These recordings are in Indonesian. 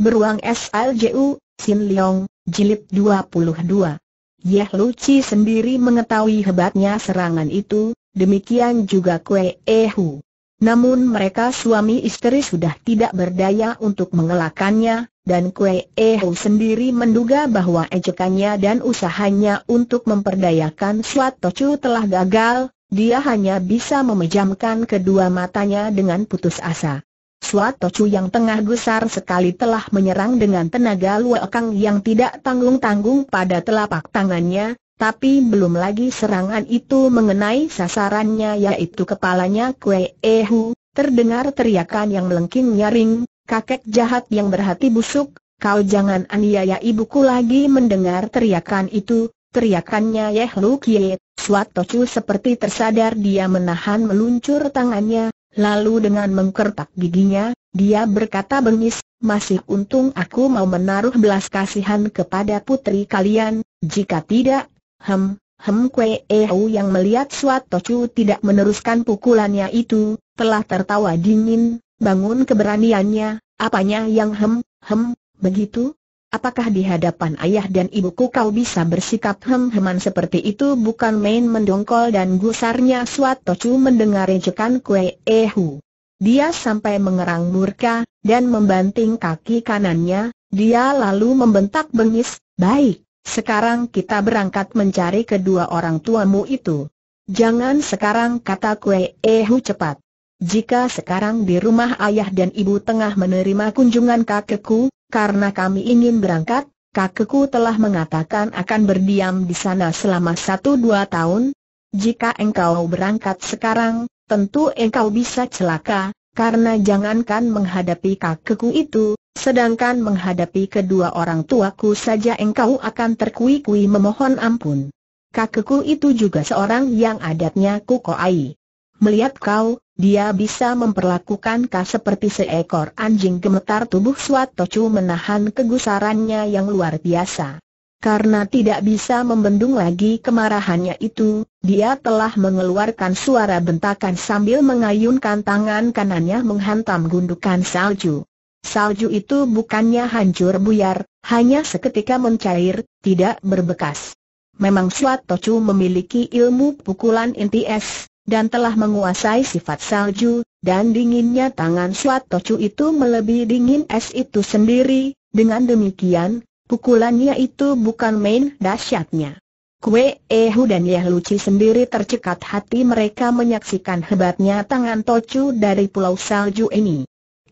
Beruang SLJU, Sin Leong, Jilid 22. Yeh Lu Chi sendiri mengetahui hebatnya serangan itu, demikian juga Kue Ehu. Namun mereka suami istri sudah tidak berdaya untuk mengelakannya, dan Kue Ehu sendiri menduga bahwa ejekannya dan usahanya untuk memperdayakan Suat Tocu telah gagal, dia hanya bisa memejamkan kedua matanya dengan putus asa. Suat Tocu yang tengah gusar sekali telah menyerang dengan tenaga luekang yang tidak tanggung-tanggung pada telapak tangannya, tapi belum lagi serangan itu mengenai sasarannya yaitu kepalanya Kue Ehu, terdengar teriakan yang melengking nyaring, kakek jahat yang berhati busuk, kau jangan aniaya ibuku lagi mendengar teriakan itu, teriakannya Yeh Lu Kie, Suat Tocu seperti tersadar dia menahan meluncur tangannya, Lalu dengan mengkertak giginya, dia berkata bengis, masih untung aku mau menaruh belas kasihan kepada putri kalian, jika tidak, hem, hem kue ehu yang melihat suatu tocu tidak meneruskan pukulannya itu, telah tertawa dingin, bangun keberaniannya, apanya yang hem, hem, begitu, Apakah di hadapan ayah dan ibuku kau bisa bersikap hem-heman seperti itu bukan main mendongkol dan gusarnya Suat Tocu mendengar ejekan kue ehu. Dia sampai mengerang murka, dan membanting kaki kanannya, dia lalu membentak bengis, baik, sekarang kita berangkat mencari kedua orang tuamu itu. Jangan sekarang kata kue ehu cepat. Jika sekarang di rumah ayah dan ibu tengah menerima kunjungan kakekku, karena kami ingin berangkat, kakekku telah mengatakan akan berdiam di sana selama satu dua tahun. Jika engkau berangkat sekarang, tentu engkau bisa celaka, karena jangankan menghadapi kakekku itu, sedangkan menghadapi kedua orang tuaku saja engkau akan terkui-kui memohon ampun. Kakekku itu juga seorang yang adatnya kukoai. Melihat kau, dia bisa memperlakukan kau seperti seekor anjing gemetar tubuh Swat Tocu menahan kegusarannya yang luar biasa. Karena tidak bisa membendung lagi kemarahannya itu, dia telah mengeluarkan suara bentakan sambil mengayunkan tangan kanannya menghantam gundukan salju. Salju itu bukannya hancur buyar, hanya seketika mencair, tidak berbekas. Memang Swat Tocu memiliki ilmu pukulan inti es, dan telah menguasai sifat salju, dan dinginnya tangan Suat Tocu itu melebihi dingin es itu sendiri, dengan demikian, pukulannya itu bukan main dahsyatnya. Kue Ehu dan Yahluci sendiri tercekat hati mereka menyaksikan hebatnya tangan Tocu dari Pulau Salju ini.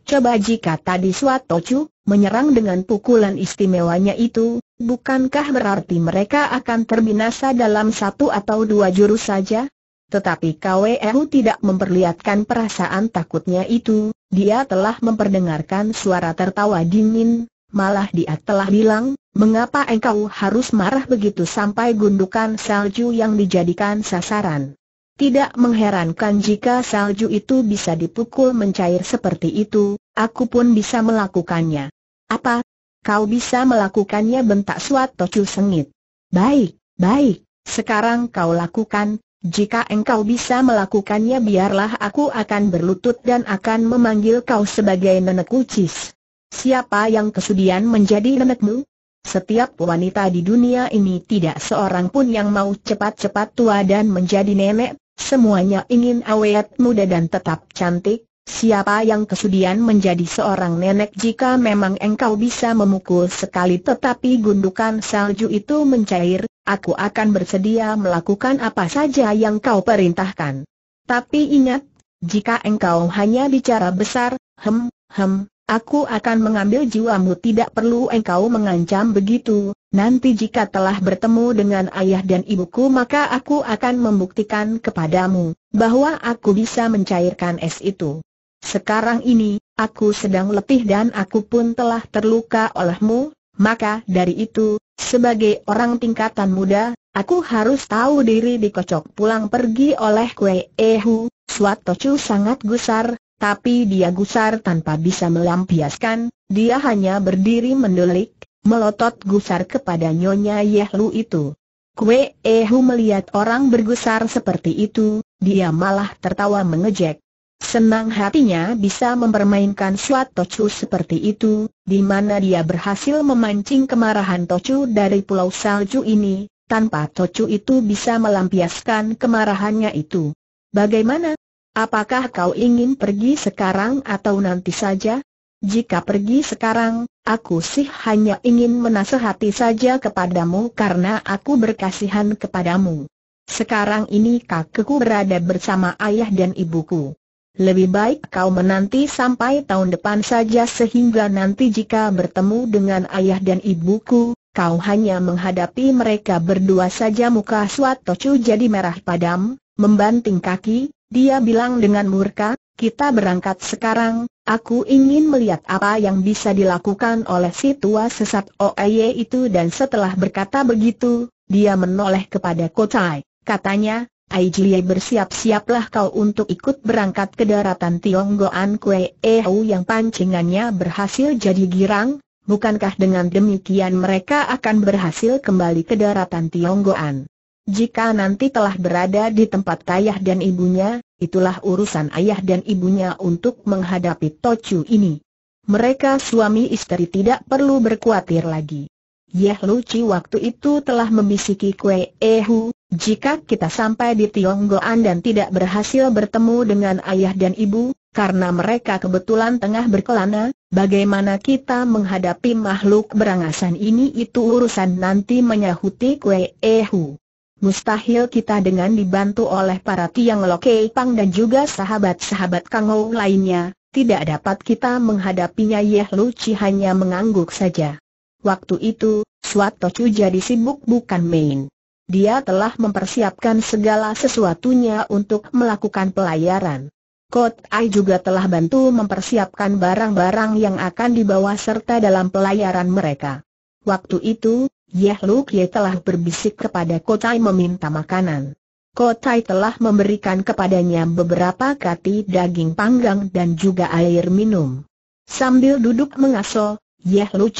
Coba jika tadi Suat Tocu menyerang dengan pukulan istimewanya itu, bukankah berarti mereka akan terbinasa dalam satu atau dua jurus saja? Tetapi KWU tidak memperlihatkan perasaan takutnya itu, dia telah memperdengarkan suara tertawa dingin, malah dia telah bilang, mengapa engkau harus marah begitu sampai gundukan salju yang dijadikan sasaran. Tidak mengherankan jika salju itu bisa dipukul mencair seperti itu, aku pun bisa melakukannya. Apa? Kau bisa melakukannya bentak suatu Tocu sengit. Baik, baik, sekarang kau lakukan, jika engkau bisa melakukannya biarlah aku akan berlutut dan akan memanggil kau sebagai nenek kucis. Siapa yang kesudian menjadi nenekmu? Setiap wanita di dunia ini tidak seorang pun yang mau cepat-cepat tua dan menjadi nenek, semuanya ingin awet muda dan tetap cantik, Siapa yang kesudian menjadi seorang nenek jika memang engkau bisa memukul sekali tetapi gundukan salju itu mencair, aku akan bersedia melakukan apa saja yang kau perintahkan. Tapi ingat, jika engkau hanya bicara besar, hem, hem, aku akan mengambil jiwamu tidak perlu engkau mengancam begitu, nanti jika telah bertemu dengan ayah dan ibuku maka aku akan membuktikan kepadamu, bahwa aku bisa mencairkan es itu. Sekarang ini, aku sedang letih dan aku pun telah terluka olehmu, maka dari itu, sebagai orang tingkatan muda, aku harus tahu diri dikocok pulang pergi oleh Kue Ehu, Swatocu sangat gusar, tapi dia gusar tanpa bisa melampiaskan, dia hanya berdiri mendelik, melotot gusar kepada Nyonya Yehlu itu. Kue Ehu melihat orang bergusar seperti itu, dia malah tertawa mengejek. Senang hatinya bisa mempermainkan Suat Tocu seperti itu, di mana dia berhasil memancing kemarahan Tocu dari Pulau Salju ini, tanpa Tocu itu bisa melampiaskan kemarahannya itu. Bagaimana? Apakah kau ingin pergi sekarang atau nanti saja? Jika pergi sekarang, aku sih hanya ingin menasehati saja kepadamu karena aku berkasihan kepadamu. Sekarang ini kakekku berada bersama ayah dan ibuku. Lebih baik kau menanti sampai tahun depan saja sehingga nanti jika bertemu dengan ayah dan ibuku, kau hanya menghadapi mereka berdua saja muka tocu jadi merah padam, membanting kaki, dia bilang dengan murka, kita berangkat sekarang, aku ingin melihat apa yang bisa dilakukan oleh si tua sesat Oeye oh, itu dan setelah berkata begitu, dia menoleh kepada Kocai, katanya, Ai bersiap-siaplah kau untuk ikut berangkat ke daratan Tionggoan Kue Ehau yang pancingannya berhasil jadi girang, bukankah dengan demikian mereka akan berhasil kembali ke daratan Tionggoan? Jika nanti telah berada di tempat ayah dan ibunya, itulah urusan ayah dan ibunya untuk menghadapi Tocu ini. Mereka suami istri tidak perlu berkhawatir lagi. Yeh Luci waktu itu telah membisiki Kue Ehu, jika kita sampai di Tionggoan dan tidak berhasil bertemu dengan ayah dan ibu, karena mereka kebetulan tengah berkelana, bagaimana kita menghadapi makhluk berangasan ini itu urusan nanti menyahuti Kue Ehu. Mustahil kita dengan dibantu oleh para Tiang Loke Pang dan juga sahabat-sahabat Kangou lainnya, tidak dapat kita menghadapinya Yeh Luci hanya mengangguk saja. Waktu itu, Swatocu jadi sibuk bukan main. Dia telah mempersiapkan segala sesuatunya untuk melakukan pelayaran. Kot Ai juga telah bantu mempersiapkan barang-barang yang akan dibawa serta dalam pelayaran mereka. Waktu itu, Yeh Lu telah berbisik kepada Kot Ai meminta makanan. Kot Ai telah memberikan kepadanya beberapa kati daging panggang dan juga air minum. Sambil duduk mengaso, Yeh Lu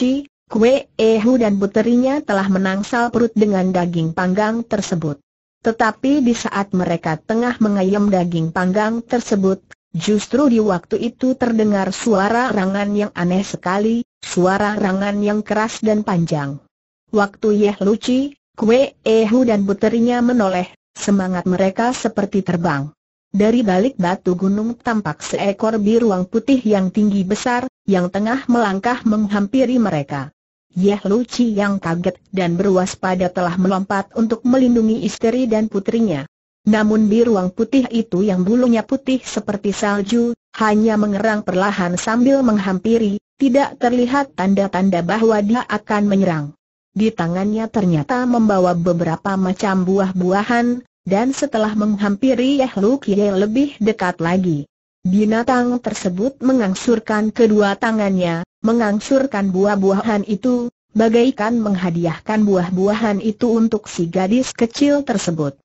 Kue Ehu dan puterinya telah menangsal perut dengan daging panggang tersebut. Tetapi di saat mereka tengah mengayam daging panggang tersebut, justru di waktu itu terdengar suara rangan yang aneh sekali, suara rangan yang keras dan panjang. Waktu Yeh Luci, Kue Ehu dan puterinya menoleh, semangat mereka seperti terbang. Dari balik batu gunung tampak seekor biruang putih yang tinggi besar, yang tengah melangkah menghampiri mereka. Yeh Chi yang kaget dan berwaspada telah melompat untuk melindungi istri dan putrinya. Namun di ruang putih itu yang bulunya putih seperti salju, hanya mengerang perlahan sambil menghampiri, tidak terlihat tanda-tanda bahwa dia akan menyerang. Di tangannya ternyata membawa beberapa macam buah-buahan, dan setelah menghampiri Yeh yang lebih dekat lagi. Binatang tersebut mengangsurkan kedua tangannya, mengangsurkan buah-buahan itu, bagaikan menghadiahkan buah-buahan itu untuk si gadis kecil tersebut.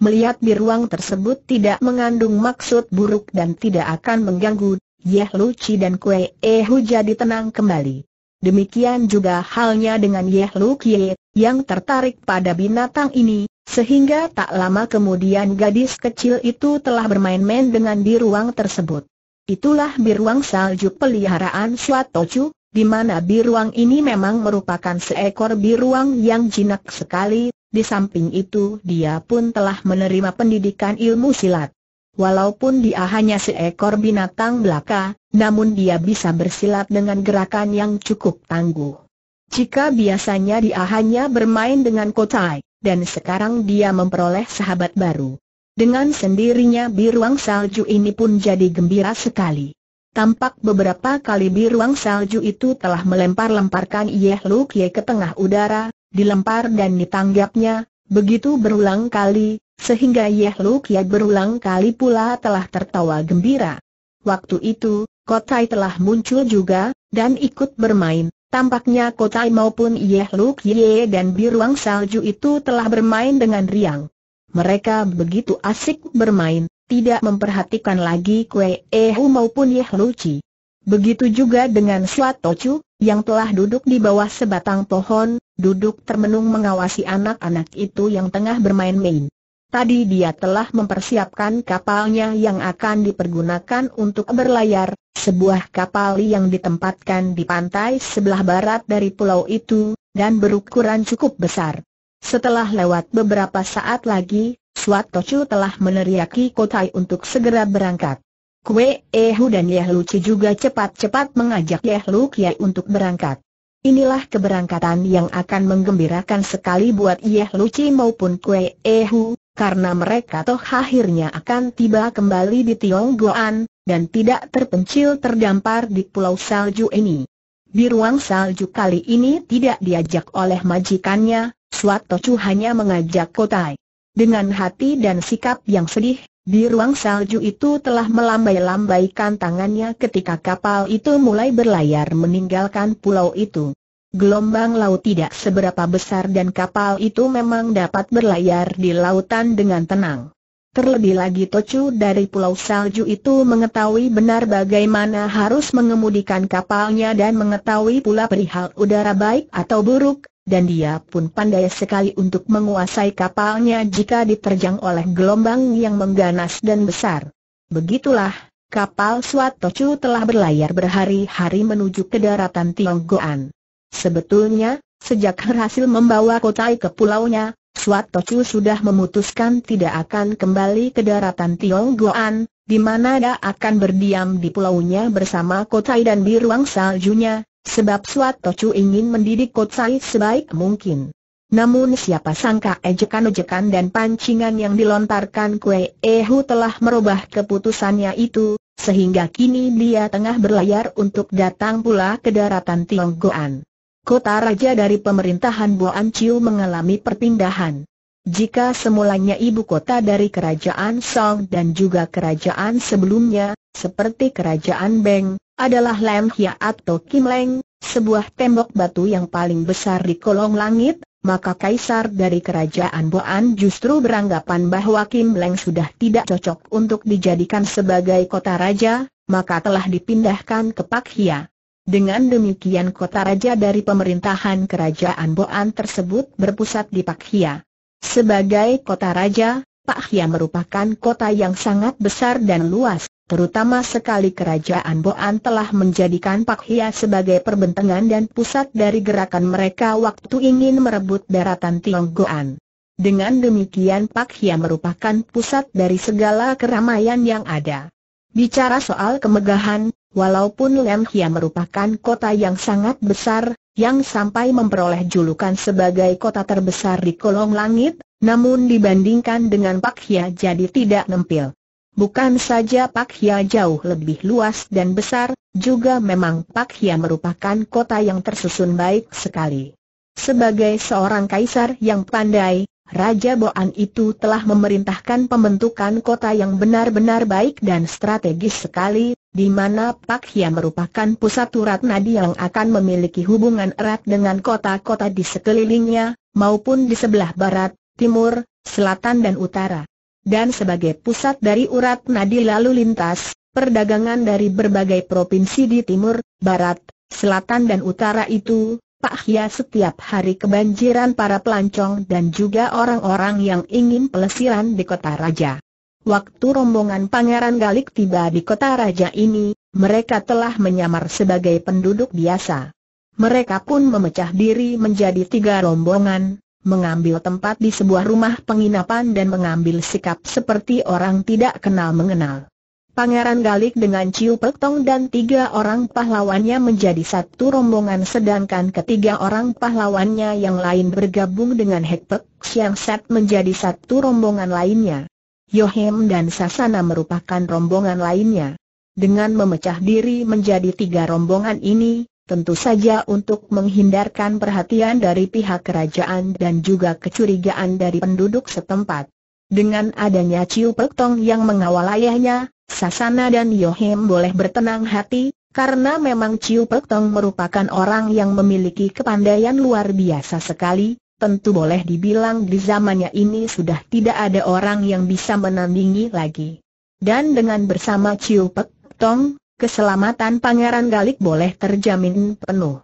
Melihat di ruang tersebut tidak mengandung maksud buruk dan tidak akan mengganggu, Yeh Luci dan Kue Ehu jadi tenang kembali. Demikian juga halnya dengan Yeh Lukie, yang tertarik pada binatang ini, sehingga tak lama kemudian gadis kecil itu telah bermain-main dengan di ruang tersebut. Itulah biruang salju peliharaan Suatocu, di mana biruang ini memang merupakan seekor biruang yang jinak sekali, di samping itu dia pun telah menerima pendidikan ilmu silat. Walaupun dia hanya seekor binatang belaka, namun dia bisa bersilat dengan gerakan yang cukup tangguh. Jika biasanya dia hanya bermain dengan kotai, dan sekarang dia memperoleh sahabat baru. Dengan sendirinya biruang salju ini pun jadi gembira sekali. Tampak beberapa kali biruang salju itu telah melempar-lemparkan Yeh Luk Ye ke tengah udara, dilempar dan ditanggapnya, begitu berulang kali, sehingga Yeh Luk Ye berulang kali pula telah tertawa gembira. Waktu itu, Kotai telah muncul juga, dan ikut bermain. Tampaknya Kotai maupun Yeh Luk Ye dan biruang salju itu telah bermain dengan riang mereka begitu asik bermain, tidak memperhatikan lagi Kue Ehu maupun Yeh Luci. Begitu juga dengan Suatochu, yang telah duduk di bawah sebatang pohon, duduk termenung mengawasi anak-anak itu yang tengah bermain-main. Tadi dia telah mempersiapkan kapalnya yang akan dipergunakan untuk berlayar, sebuah kapal yang ditempatkan di pantai sebelah barat dari pulau itu, dan berukuran cukup besar. Setelah lewat beberapa saat lagi, Suat Tocu telah meneriaki Kotai untuk segera berangkat. Kue Ehu dan Yeh Luci juga cepat-cepat mengajak Yeh Luci untuk berangkat. Inilah keberangkatan yang akan menggembirakan sekali buat Yeh Luci maupun Kue Ehu, karena mereka toh akhirnya akan tiba kembali di Tionggoan, dan tidak terpencil terdampar di Pulau Salju ini. Di ruang salju kali ini tidak diajak oleh majikannya, Suat Tocu hanya mengajak Kotai. Dengan hati dan sikap yang sedih, di ruang salju itu telah melambai-lambaikan tangannya ketika kapal itu mulai berlayar meninggalkan pulau itu. Gelombang laut tidak seberapa besar dan kapal itu memang dapat berlayar di lautan dengan tenang. Terlebih lagi Tocu dari pulau salju itu mengetahui benar bagaimana harus mengemudikan kapalnya dan mengetahui pula perihal udara baik atau buruk, dan dia pun pandai sekali untuk menguasai kapalnya jika diterjang oleh gelombang yang mengganas dan besar. Begitulah, kapal Swatocu telah berlayar berhari-hari menuju ke daratan Tionggoan. Sebetulnya, sejak berhasil membawa Kotai ke pulaunya, Swatocu sudah memutuskan tidak akan kembali ke daratan Tionggoan, di mana dia akan berdiam di pulaunya bersama Kotai dan Biruang saljunya, Sebab Suat Tocu ingin mendidik Kotsai sebaik mungkin. Namun siapa sangka ejekan-ejekan dan pancingan yang dilontarkan Kue Ehu telah merubah keputusannya itu, sehingga kini dia tengah berlayar untuk datang pula ke daratan Tionggoan. Kota raja dari pemerintahan Boan Chiu mengalami perpindahan. Jika semulanya ibu kota dari kerajaan Song dan juga kerajaan sebelumnya, seperti kerajaan Beng, adalah Lam Hia atau Kim Leng, sebuah tembok batu yang paling besar di kolong langit, maka kaisar dari kerajaan Boan justru beranggapan bahwa Kim Leng sudah tidak cocok untuk dijadikan sebagai kota raja, maka telah dipindahkan ke Pak Hia. Dengan demikian kota raja dari pemerintahan kerajaan Boan tersebut berpusat di Pak Hia. Sebagai kota raja, Pak Hia merupakan kota yang sangat besar dan luas, terutama sekali kerajaan Boan telah menjadikan Pak Hia sebagai perbentangan dan pusat dari gerakan mereka waktu ingin merebut daratan Tionggoan. Dengan demikian Pak Hia merupakan pusat dari segala keramaian yang ada. Bicara soal kemegahan, walaupun Lem Hia merupakan kota yang sangat besar, yang sampai memperoleh julukan sebagai kota terbesar di kolong langit, namun dibandingkan dengan Pak Hia jadi tidak nempil. Bukan saja Pak Hia jauh lebih luas dan besar, juga memang Pak Hia merupakan kota yang tersusun baik sekali. Sebagai seorang kaisar yang pandai, Raja Boan itu telah memerintahkan pembentukan kota yang benar-benar baik dan strategis sekali, di mana Pak Hia merupakan pusat urat nadi yang akan memiliki hubungan erat dengan kota-kota di sekelilingnya, maupun di sebelah barat, timur, selatan dan utara dan sebagai pusat dari urat nadi lalu lintas, perdagangan dari berbagai provinsi di timur, barat, selatan dan utara itu, Pak Hia setiap hari kebanjiran para pelancong dan juga orang-orang yang ingin pelesiran di kota raja. Waktu rombongan Pangeran Galik tiba di kota raja ini, mereka telah menyamar sebagai penduduk biasa. Mereka pun memecah diri menjadi tiga rombongan, mengambil tempat di sebuah rumah penginapan dan mengambil sikap seperti orang tidak kenal mengenal. Pangeran Galik dengan Ciu Pek dan tiga orang pahlawannya menjadi satu rombongan sedangkan ketiga orang pahlawannya yang lain bergabung dengan Hek Pek Siang Set menjadi satu rombongan lainnya. Yohem dan Sasana merupakan rombongan lainnya. Dengan memecah diri menjadi tiga rombongan ini, tentu saja untuk menghindarkan perhatian dari pihak kerajaan dan juga kecurigaan dari penduduk setempat. Dengan adanya Ciu Pek Tong yang mengawal ayahnya, Sasana dan Yohim boleh bertenang hati, karena memang Ciu Pek Tong merupakan orang yang memiliki kepandaian luar biasa sekali, tentu boleh dibilang di zamannya ini sudah tidak ada orang yang bisa menandingi lagi. Dan dengan bersama Ciu Pek Tong, keselamatan Pangeran Galik boleh terjamin penuh.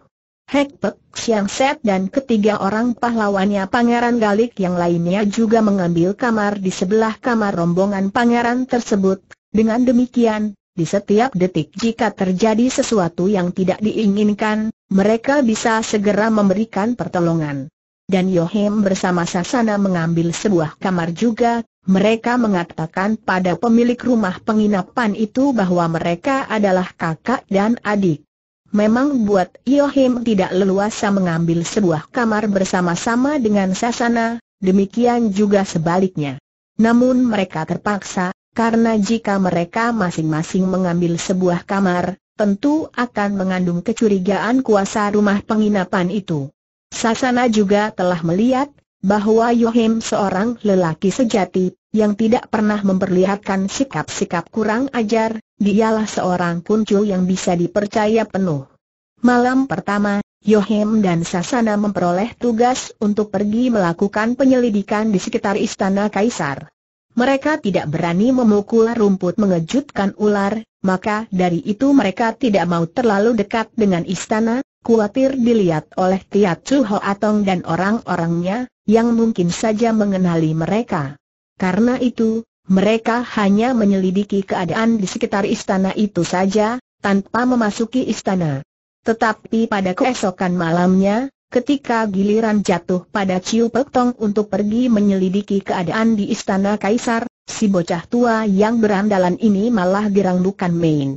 Hek Pek Siang Set dan ketiga orang pahlawannya Pangeran Galik yang lainnya juga mengambil kamar di sebelah kamar rombongan pangeran tersebut. Dengan demikian, di setiap detik jika terjadi sesuatu yang tidak diinginkan, mereka bisa segera memberikan pertolongan dan Yohim bersama Sasana mengambil sebuah kamar juga, mereka mengatakan pada pemilik rumah penginapan itu bahwa mereka adalah kakak dan adik. Memang buat Yohim tidak leluasa mengambil sebuah kamar bersama-sama dengan Sasana, demikian juga sebaliknya. Namun mereka terpaksa, karena jika mereka masing-masing mengambil sebuah kamar, tentu akan mengandung kecurigaan kuasa rumah penginapan itu. Sasana juga telah melihat, bahwa Yohim seorang lelaki sejati, yang tidak pernah memperlihatkan sikap-sikap kurang ajar, dialah seorang kuncu yang bisa dipercaya penuh. Malam pertama, Yohim dan Sasana memperoleh tugas untuk pergi melakukan penyelidikan di sekitar istana kaisar. Mereka tidak berani memukul rumput mengejutkan ular, maka dari itu mereka tidak mau terlalu dekat dengan istana, khawatir dilihat oleh Tiat Chu atong dan orang-orangnya, yang mungkin saja mengenali mereka. Karena itu, mereka hanya menyelidiki keadaan di sekitar istana itu saja, tanpa memasuki istana. Tetapi pada keesokan malamnya, ketika giliran jatuh pada Ciu Pek Tong untuk pergi menyelidiki keadaan di istana Kaisar, si bocah tua yang berandalan ini malah bukan main.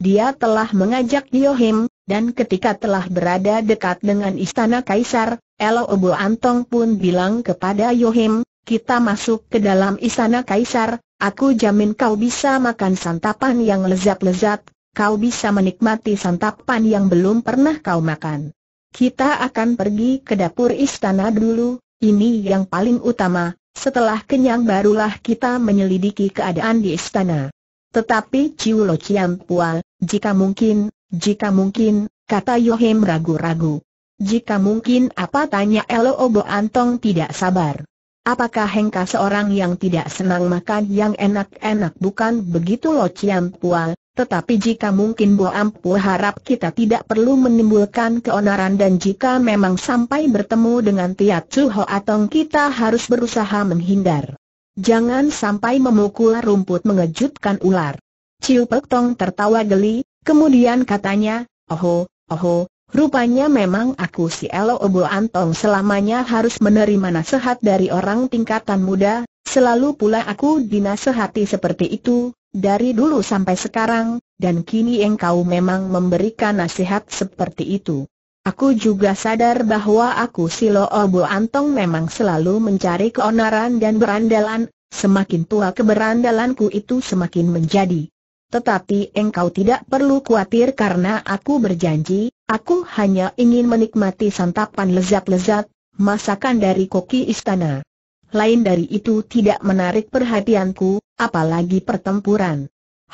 Dia telah mengajak Yohim, dan ketika telah berada dekat dengan istana kaisar, Elo Obo Antong pun bilang kepada Yohim, kita masuk ke dalam istana kaisar, aku jamin kau bisa makan santapan yang lezat-lezat, kau bisa menikmati santapan yang belum pernah kau makan. Kita akan pergi ke dapur istana dulu, ini yang paling utama, setelah kenyang barulah kita menyelidiki keadaan di istana. Tetapi Chiam Ciampual, jika mungkin, jika mungkin, kata Yohem ragu-ragu. Jika mungkin apa tanya Elo Obo Antong tidak sabar. Apakah Hengka seorang yang tidak senang makan yang enak-enak bukan begitu Lo Cian Pua, tetapi jika mungkin Bo Ampu harap kita tidak perlu menimbulkan keonaran dan jika memang sampai bertemu dengan Tiat Chu Ho Atong kita harus berusaha menghindar. Jangan sampai memukul rumput mengejutkan ular. Ciu Pek Tong tertawa geli, Kemudian katanya, oho, oho, rupanya memang aku si Elo Obo Antong selamanya harus menerima nasihat dari orang tingkatan muda, selalu pula aku dinasehati seperti itu, dari dulu sampai sekarang, dan kini engkau memang memberikan nasihat seperti itu. Aku juga sadar bahwa aku si Lo Obo Antong memang selalu mencari keonaran dan berandalan, semakin tua keberandalanku itu semakin menjadi. Tetapi engkau tidak perlu khawatir karena aku berjanji, aku hanya ingin menikmati santapan lezat-lezat, masakan dari koki istana. Lain dari itu tidak menarik perhatianku, apalagi pertempuran.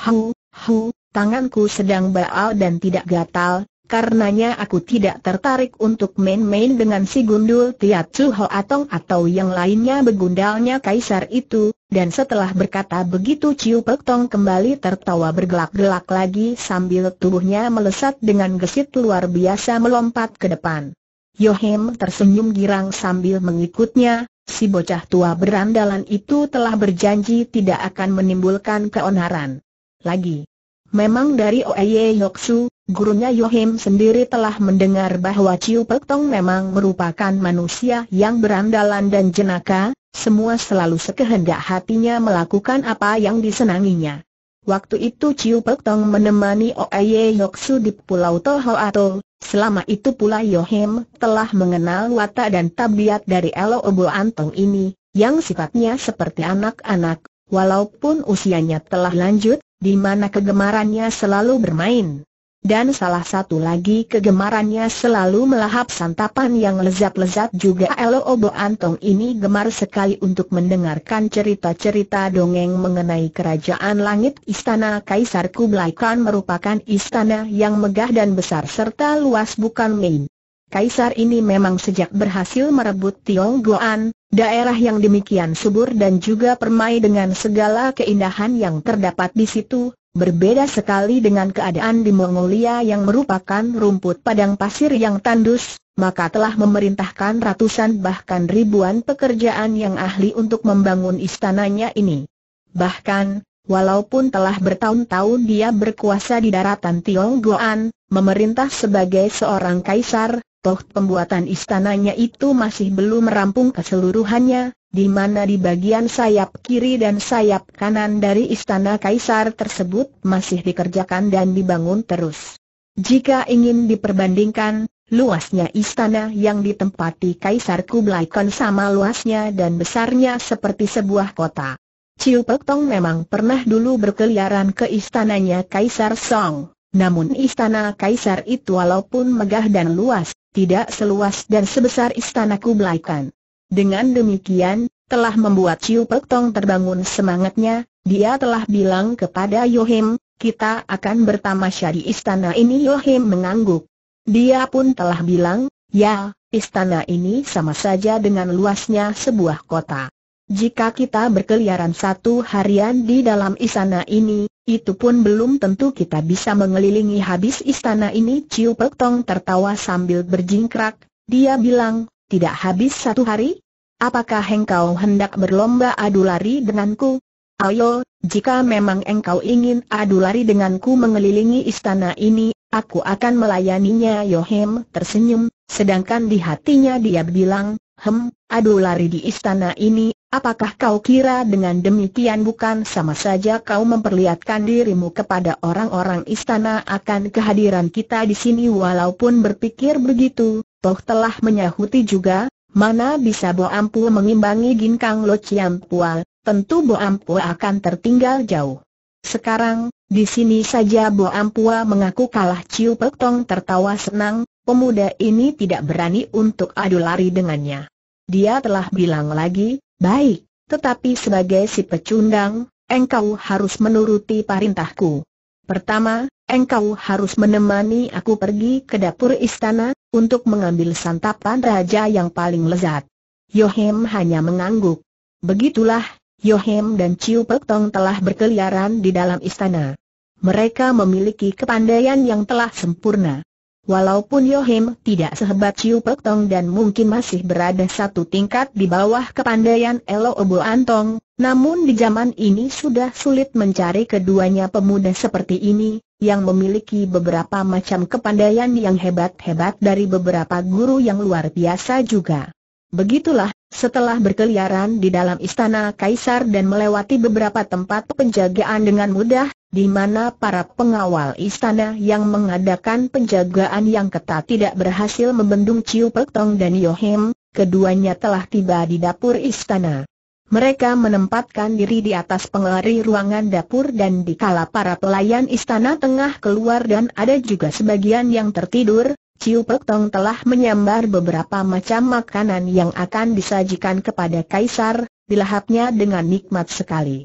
Hu, hu, tanganku sedang baal dan tidak gatal, karenanya aku tidak tertarik untuk main-main dengan si gundul Tiatsu Hoatong atau yang lainnya begundalnya kaisar itu, dan setelah berkata begitu Ciu Pek Tong kembali tertawa bergelak-gelak lagi sambil tubuhnya melesat dengan gesit luar biasa melompat ke depan. Yohem tersenyum girang sambil mengikutnya, si bocah tua berandalan itu telah berjanji tidak akan menimbulkan keonaran. Lagi. Memang dari Oeye Yoksu, gurunya Yohem sendiri telah mendengar bahwa Ciu Pek Tong memang merupakan manusia yang berandalan dan jenaka, semua selalu sekehendak hatinya melakukan apa yang disenanginya. Waktu itu Chiu Pek Tong menemani Oye Su di Pulau Toho Ato, selama itu pula Yohem telah mengenal watak dan tabiat dari Elo Obo Antong ini, yang sifatnya seperti anak-anak, walaupun usianya telah lanjut, di mana kegemarannya selalu bermain dan salah satu lagi kegemarannya selalu melahap santapan yang lezat-lezat juga Elo Obo Antong ini gemar sekali untuk mendengarkan cerita-cerita dongeng mengenai kerajaan langit Istana Kaisar Kublai Khan merupakan istana yang megah dan besar serta luas bukan main. Kaisar ini memang sejak berhasil merebut Goan, daerah yang demikian subur dan juga permai dengan segala keindahan yang terdapat di situ, Berbeda sekali dengan keadaan di Mongolia yang merupakan rumput padang pasir yang tandus, maka telah memerintahkan ratusan bahkan ribuan pekerjaan yang ahli untuk membangun istananya ini. Bahkan, walaupun telah bertahun-tahun dia berkuasa di daratan Tionggoan, memerintah sebagai seorang kaisar, toh pembuatan istananya itu masih belum merampung keseluruhannya, di mana di bagian sayap kiri dan sayap kanan dari istana kaisar tersebut masih dikerjakan dan dibangun terus. Jika ingin diperbandingkan, luasnya istana yang ditempati Kaisar Kublai Khan sama luasnya dan besarnya seperti sebuah kota. Ciu Pek Tong memang pernah dulu berkeliaran ke istananya Kaisar Song, namun istana Kaisar itu walaupun megah dan luas, tidak seluas dan sebesar istana Kublai Khan. Dengan demikian, telah membuat Chiu Pek Tong terbangun semangatnya, dia telah bilang kepada Yohim, kita akan bertamasya di istana ini Yohim mengangguk. Dia pun telah bilang, ya, istana ini sama saja dengan luasnya sebuah kota. Jika kita berkeliaran satu harian di dalam istana ini, itu pun belum tentu kita bisa mengelilingi habis istana ini Ciu Pek Tong tertawa sambil berjingkrak, dia bilang, tidak habis satu hari? Apakah engkau hendak berlomba adu lari denganku? Ayo, jika memang engkau ingin adu lari denganku mengelilingi istana ini, aku akan melayaninya Yohem tersenyum, sedangkan di hatinya dia bilang, Hem, adu lari di istana ini, apakah kau kira dengan demikian bukan sama saja kau memperlihatkan dirimu kepada orang-orang istana akan kehadiran kita di sini walaupun berpikir begitu, Toh telah menyahuti juga, mana bisa Bo Ampu mengimbangi Ginkang Lo Chiam Pua, tentu Bo Ampu akan tertinggal jauh. Sekarang, di sini saja Bo Ampua mengaku kalah Ciu Pek Tong tertawa senang, pemuda ini tidak berani untuk adu lari dengannya. Dia telah bilang lagi, baik, tetapi sebagai si pecundang, engkau harus menuruti perintahku. Pertama, engkau harus menemani aku pergi ke dapur istana, untuk mengambil santapan raja yang paling lezat. Yohem hanya mengangguk. Begitulah, Yohem dan Chiu Pek Tong telah berkeliaran di dalam istana. Mereka memiliki kepandaian yang telah sempurna. Walaupun Yohem tidak sehebat Chiu Pek Tong dan mungkin masih berada satu tingkat di bawah kepandaian Elo Obo Antong, namun di zaman ini sudah sulit mencari keduanya pemuda seperti ini, yang memiliki beberapa macam kepandaian yang hebat-hebat dari beberapa guru yang luar biasa juga. Begitulah, setelah berkeliaran di dalam istana kaisar dan melewati beberapa tempat penjagaan dengan mudah, di mana para pengawal istana yang mengadakan penjagaan yang ketat tidak berhasil membendung Ciu Pek Tong dan Yohim, keduanya telah tiba di dapur istana. Mereka menempatkan diri di atas pengelari ruangan dapur dan di kala para pelayan istana tengah keluar dan ada juga sebagian yang tertidur, Ciu Pek Tong telah menyambar beberapa macam makanan yang akan disajikan kepada Kaisar, dilahapnya dengan nikmat sekali.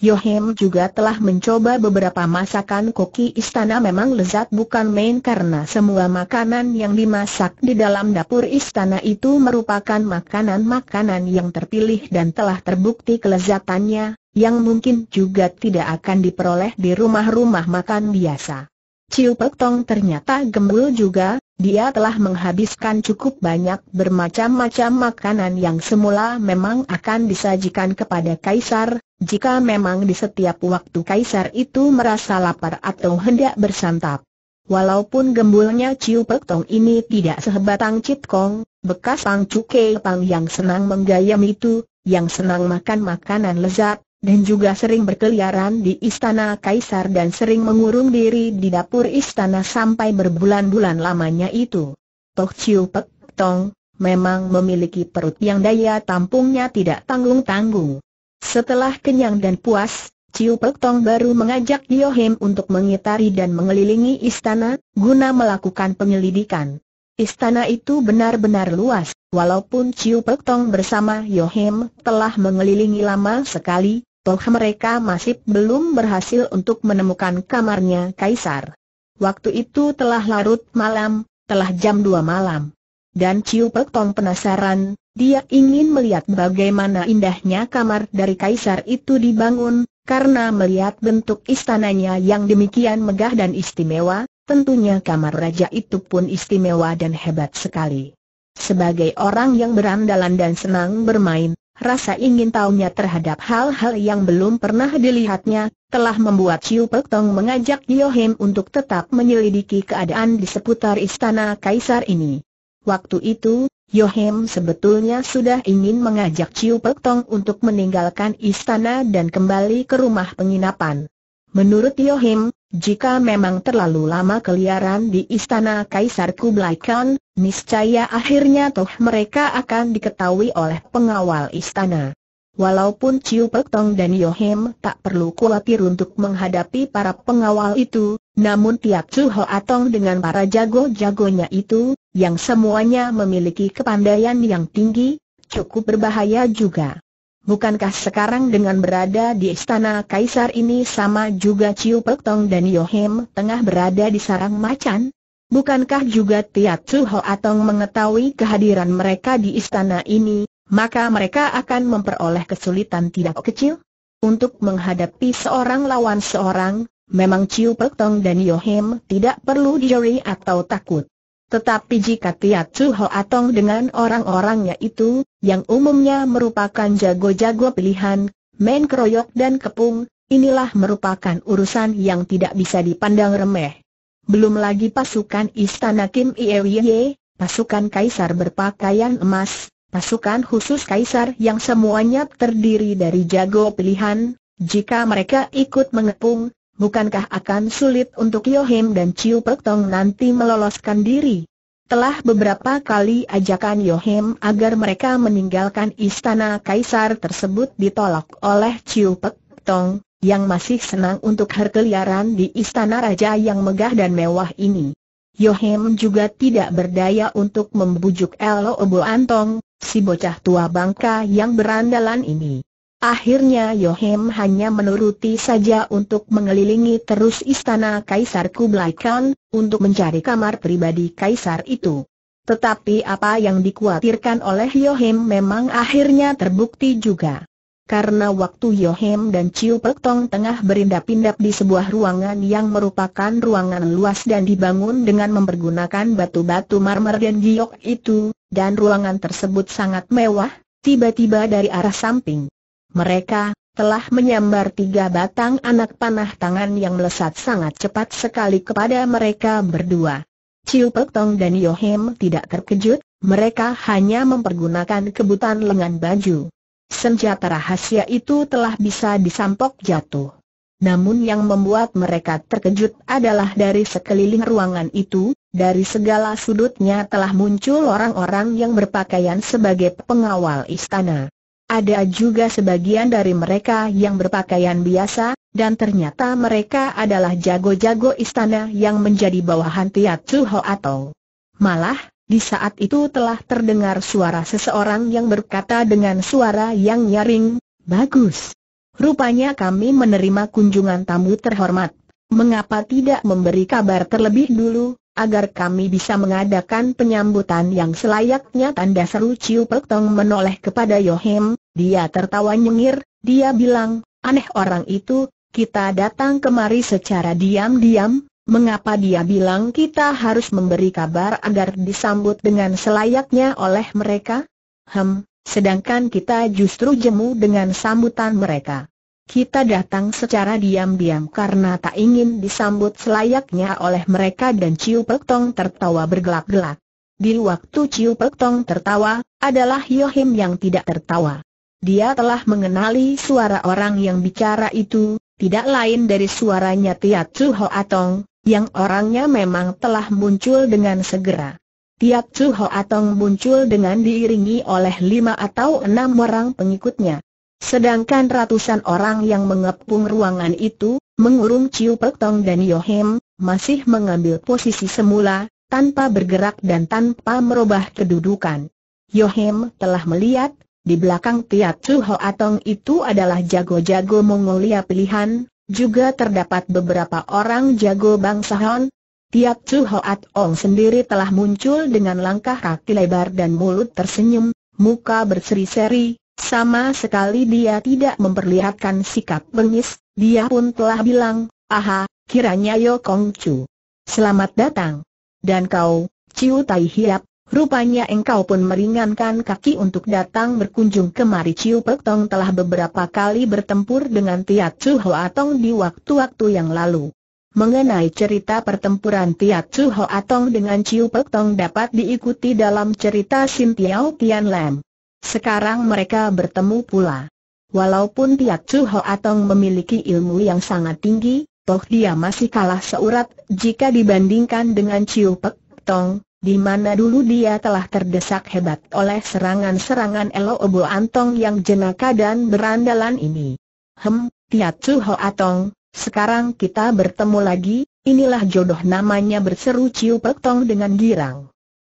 Yohem juga telah mencoba beberapa masakan koki istana memang lezat bukan main karena semua makanan yang dimasak di dalam dapur istana itu merupakan makanan-makanan yang terpilih dan telah terbukti kelezatannya, yang mungkin juga tidak akan diperoleh di rumah-rumah makan biasa. Ciu Pek Tong ternyata gembul juga, dia telah menghabiskan cukup banyak bermacam-macam makanan yang semula memang akan disajikan kepada kaisar, jika memang di setiap waktu kaisar itu merasa lapar atau hendak bersantap. Walaupun gembulnya Ciu Pek Tong ini tidak sehebat Ang Chit Kong, bekas Ang Chu Pang yang senang menggayam itu, yang senang makan makanan lezat, dan juga sering berkeliaran di istana kaisar dan sering mengurung diri di dapur istana sampai berbulan-bulan lamanya itu. toh Ciu Pek Tong, memang memiliki perut yang daya tampungnya tidak tanggung-tanggung. Setelah kenyang dan puas, Ciu Pek Tong baru mengajak Dio Hem untuk mengitari dan mengelilingi istana, guna melakukan penyelidikan. Istana itu benar-benar luas, walaupun Ciu Pek Tong bersama Yohem telah mengelilingi lama sekali, toh mereka masih belum berhasil untuk menemukan kamarnya Kaisar. Waktu itu telah larut malam, telah jam dua malam. Dan Ciu Pek Tong penasaran, dia ingin melihat bagaimana indahnya kamar dari kaisar itu dibangun, karena melihat bentuk istananya yang demikian megah dan istimewa, tentunya kamar raja itu pun istimewa dan hebat sekali. Sebagai orang yang berandalan dan senang bermain, rasa ingin tahunya terhadap hal-hal yang belum pernah dilihatnya, telah membuat Chiu Pek Tong mengajak Yohem untuk tetap menyelidiki keadaan di seputar istana kaisar ini. Waktu itu, Yohem sebetulnya sudah ingin mengajak Chiu Pek untuk meninggalkan istana dan kembali ke rumah penginapan. Menurut Yohem, jika memang terlalu lama keliaran di istana Kaisar Kublai Khan, niscaya akhirnya toh mereka akan diketahui oleh pengawal istana. Walaupun Chiu Pek dan Yohem tak perlu khawatir untuk menghadapi para pengawal itu, namun Tiap Chu ho Atong dengan para jago-jagonya itu yang semuanya memiliki kepandaian yang tinggi, cukup berbahaya juga. Bukankah sekarang dengan berada di istana kaisar ini sama juga Ciu Pek Tong dan Yohem tengah berada di sarang macan? Bukankah juga Tiat Su Ho Atong mengetahui kehadiran mereka di istana ini, maka mereka akan memperoleh kesulitan tidak kecil? Untuk menghadapi seorang lawan seorang, memang Ciu Pek Tong dan Yohem tidak perlu diori atau takut. Tetapi jika Ho Hoatong dengan orang-orangnya itu, yang umumnya merupakan jago-jago pilihan, main keroyok dan kepung, inilah merupakan urusan yang tidak bisa dipandang remeh. Belum lagi pasukan Istana Kim Iewie, pasukan Kaisar berpakaian emas, pasukan khusus Kaisar yang semuanya terdiri dari jago pilihan, jika mereka ikut mengepung, bukankah akan sulit untuk Yohim dan Chiu Pek Tong nanti meloloskan diri? Telah beberapa kali ajakan Yohim agar mereka meninggalkan istana kaisar tersebut ditolak oleh Chiu Pek Tong, yang masih senang untuk berkeliaran di istana raja yang megah dan mewah ini. Yohim juga tidak berdaya untuk membujuk Elo Obo Antong, si bocah tua bangka yang berandalan ini. Akhirnya Yohem hanya menuruti saja untuk mengelilingi terus istana Kaisar Kublai Khan, untuk mencari kamar pribadi Kaisar itu. Tetapi apa yang dikhawatirkan oleh Yohem memang akhirnya terbukti juga. Karena waktu Yohem dan Chiu Pek Tong tengah berindap-indap di sebuah ruangan yang merupakan ruangan luas dan dibangun dengan mempergunakan batu-batu marmer dan giok itu, dan ruangan tersebut sangat mewah, tiba-tiba dari arah samping mereka telah menyambar tiga batang anak panah tangan yang melesat sangat cepat sekali kepada mereka berdua. Ciu Pek Tong dan Yohem tidak terkejut, mereka hanya mempergunakan kebutan lengan baju. Senjata rahasia itu telah bisa disampok jatuh. Namun yang membuat mereka terkejut adalah dari sekeliling ruangan itu, dari segala sudutnya telah muncul orang-orang yang berpakaian sebagai pengawal istana. Ada juga sebagian dari mereka yang berpakaian biasa, dan ternyata mereka adalah jago-jago istana yang menjadi bawahan Tiat Suho atau. Malah, di saat itu telah terdengar suara seseorang yang berkata dengan suara yang nyaring, Bagus. Rupanya kami menerima kunjungan tamu terhormat. Mengapa tidak memberi kabar terlebih dulu? agar kami bisa mengadakan penyambutan yang selayaknya tanda seru Ciu Pek Tong menoleh kepada Yohim, dia tertawa nyengir, dia bilang, aneh orang itu, kita datang kemari secara diam-diam, mengapa dia bilang kita harus memberi kabar agar disambut dengan selayaknya oleh mereka? Hem, sedangkan kita justru jemu dengan sambutan mereka. Kita datang secara diam-diam karena tak ingin disambut selayaknya oleh mereka dan Ciu Pek Tong tertawa bergelak-gelak. Di waktu Ciu Pek Tong tertawa, adalah Yohim yang tidak tertawa. Dia telah mengenali suara orang yang bicara itu, tidak lain dari suaranya Tiat Chu Atong, yang orangnya memang telah muncul dengan segera. Tiat Chu Atong muncul dengan diiringi oleh lima atau enam orang pengikutnya. Sedangkan ratusan orang yang mengepung ruangan itu, mengurung Ciu Pek Tong dan Yohem, masih mengambil posisi semula, tanpa bergerak dan tanpa merubah kedudukan. Yohem telah melihat, di belakang Tiat Chu Hoatong itu adalah jago-jago Mongolia pilihan, juga terdapat beberapa orang jago bangsa Han, Tiap Chu Ho Atong sendiri telah muncul dengan langkah kaki lebar dan mulut tersenyum, muka berseri-seri, sama sekali dia tidak memperlihatkan sikap bengis, dia pun telah bilang, aha, kiranya Yo Kong Chu. Selamat datang. Dan kau, Ciu Tai Hiap, rupanya engkau pun meringankan kaki untuk datang berkunjung kemari Ciu Pek Tong telah beberapa kali bertempur dengan Tiat Chu Hoa Tong di waktu-waktu yang lalu. Mengenai cerita pertempuran Tiat Chu Hoa Tong dengan Ciu Pek Tong dapat diikuti dalam cerita Sintiao Tian Lam. Sekarang mereka bertemu pula. Walaupun Tiak Chu Atong memiliki ilmu yang sangat tinggi, toh dia masih kalah seurat jika dibandingkan dengan Chiu Pek Tong, di mana dulu dia telah terdesak hebat oleh serangan-serangan Elo Obo Antong yang jenaka dan berandalan ini. Hem, Tiak Chu Ho Atong, sekarang kita bertemu lagi, inilah jodoh namanya berseru Chiu Pek Tong dengan girang